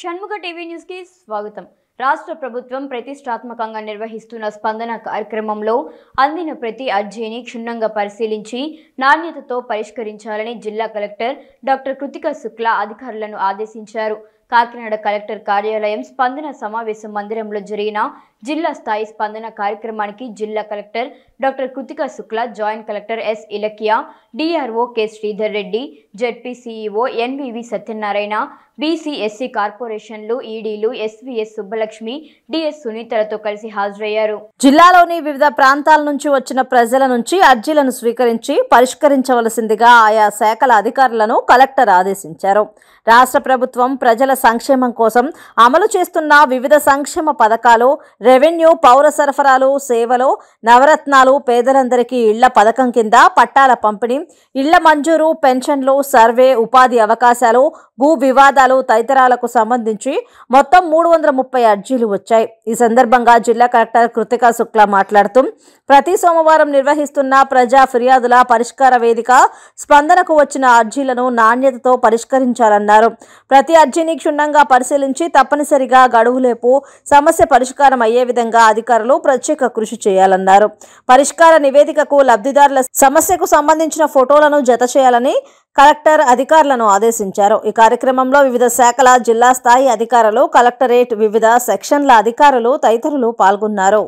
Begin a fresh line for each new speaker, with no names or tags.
Shanmukha TV కి స్వాగతం రాష్ట్ర ప్రభుత్వం ప్రతిష్టాత్మకంగా నిర్వహిస్తున్న స్పందన కార్యక్రమంలో అందిన ప్రతి అర్జీని క్షుణ్ణంగా పరిశీలించి నాణ్యతతో పరిష్కరించాలని జిల్లా కలెక్టర్ డాక్టర్ కృతిక శుక్లా అధికారులను ఆదేశించారు కాకినాడ కలెక్టర్ కార్యాలయం స్పందన సమావేశ మందిరంలో జరిగిన జిల్లా స్థాయి స్పందన కార్యక్రమానికి జిల్లా collector doctor Kritika Shukla joint collector S Ilakiya DRO K Sridhar Reddy ZP CEO NVV Satyanarayana BCSC కార్పొరేషన్లు ఈడీలు ఎస్వీఎస్ సుబ్బలక్ష్మి డిఎస్ సునీతలతో కలిసి హాజరయ్యారు
జిల్లాలోని వివిధ ప్రాంతాల నుంచి వచ్చిన ప్రజల నుంచి అర్జీలను స్వీకరించి పరిష్కరించవలసిందిగా ఆయా శాఖల అధికారులను కలెక్టర్ ఆదేశించారు రాష్ట్ర ప్రభుత్వం ప్రజల సంక్షేమం కోసం అమలు చేస్తున్న వివిధ సంక్షేమ పథకాలు రెవెన్యూ పౌర సరఫరాలు సేవలు నవరత్నాలు పేదలందరికీ ఇళ్ల పథకం కింద పట్టాల పంపిణీ ఇళ్ల మంజూరు పెన్షన్లు సర్వే ఉపాధి అవకాశాలు భూ వివాదాలు తదితరాలకు సంబంధించి మొత్తం మూడు వందల ముప్పై అర్జీలు వచ్చాయి ఈ సందర్భంగా జిల్లా కలెక్టర్ కృతికా శుక్లా మాట్లాడుతూ ప్రతి సోమవారం నిర్వహిస్తున్న ప్రజా ఫిర్యాదుల పరిష్కార వేదిక స్పందనకు వచ్చిన అర్జీలను నాణ్యతతో పరిష్కరించాలన్నారు ప్రతి అర్జీని క్షుణ్ణంగా పరిశీలించి తప్పనిసరిగా గడువులేపు సమస్య పరిష్కారం అయ్యే విధంగా అధికారులు ప్రత్యేక కృషి చేయాలన్నారు పరిష్కార నివేదికకు లబ్ధిదారుల సమస్యకు సంబంధించిన ఫోటోలను జత చేయాలని కలెక్టర్ అధికారులను ఆదేశించారు ఈ కార్యక్రమంలో వివిధ శాఖల జిల్లా స్థాయి అధికారులు కలెక్టరేట్ వివిధ సెక్షన్ల అధికారులు తదితరులు పాల్గొన్నారు